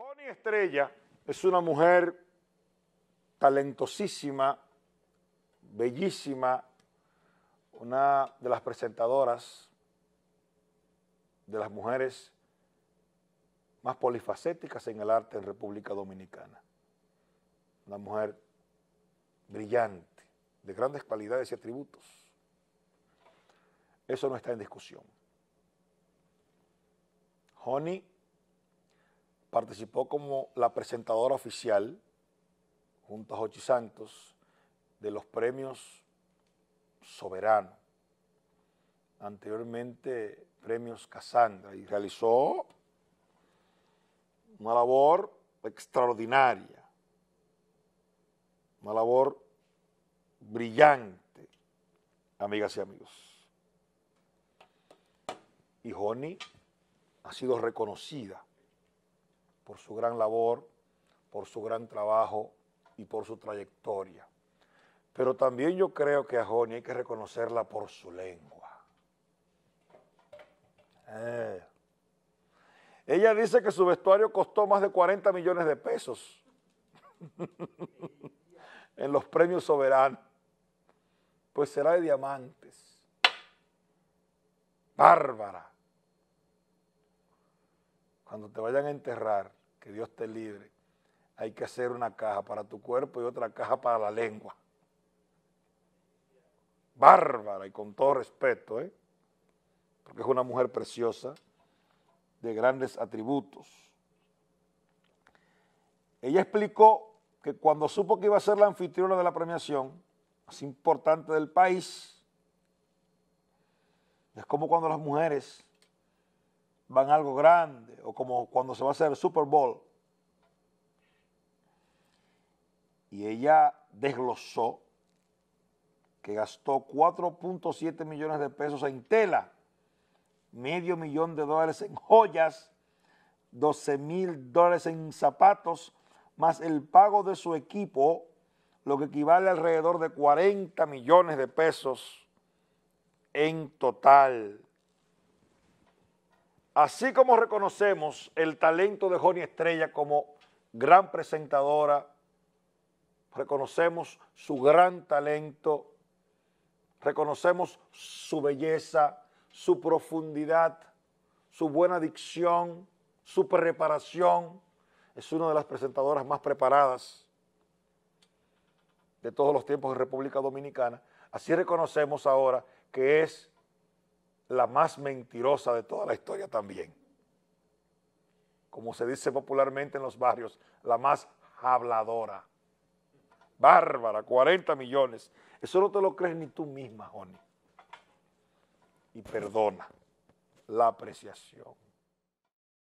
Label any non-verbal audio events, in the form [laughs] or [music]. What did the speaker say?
Joni Estrella es una mujer talentosísima, bellísima, una de las presentadoras, de las mujeres más polifacéticas en el arte en República Dominicana. Una mujer brillante, de grandes cualidades y atributos. Eso no está en discusión. Honey participó como la presentadora oficial, junto a Jochi Santos, de los premios Soberano, anteriormente premios Casandra, y realizó una labor extraordinaria, una labor brillante, amigas y amigos. Y Joni ha sido reconocida por su gran labor, por su gran trabajo y por su trayectoria. Pero también yo creo que a Joni hay que reconocerla por su lengua. Eh. Ella dice que su vestuario costó más de 40 millones de pesos [laughs] en los premios soberanos. Pues será de diamantes. Bárbara cuando te vayan a enterrar, que Dios te libre, hay que hacer una caja para tu cuerpo y otra caja para la lengua. Bárbara y con todo respeto, ¿eh? porque es una mujer preciosa, de grandes atributos. Ella explicó que cuando supo que iba a ser la anfitriona de la premiación más importante del país, es como cuando las mujeres van algo grande, o como cuando se va a hacer el Super Bowl. Y ella desglosó que gastó 4.7 millones de pesos en tela, medio millón de dólares en joyas, 12 mil dólares en zapatos, más el pago de su equipo, lo que equivale alrededor de 40 millones de pesos en total. Así como reconocemos el talento de Joni Estrella como gran presentadora, reconocemos su gran talento, reconocemos su belleza, su profundidad, su buena dicción, su preparación. Es una de las presentadoras más preparadas de todos los tiempos en República Dominicana. Así reconocemos ahora que es la más mentirosa de toda la historia también. Como se dice popularmente en los barrios, la más habladora. Bárbara, 40 millones. Eso no te lo crees ni tú misma, Joni. Y perdona la apreciación.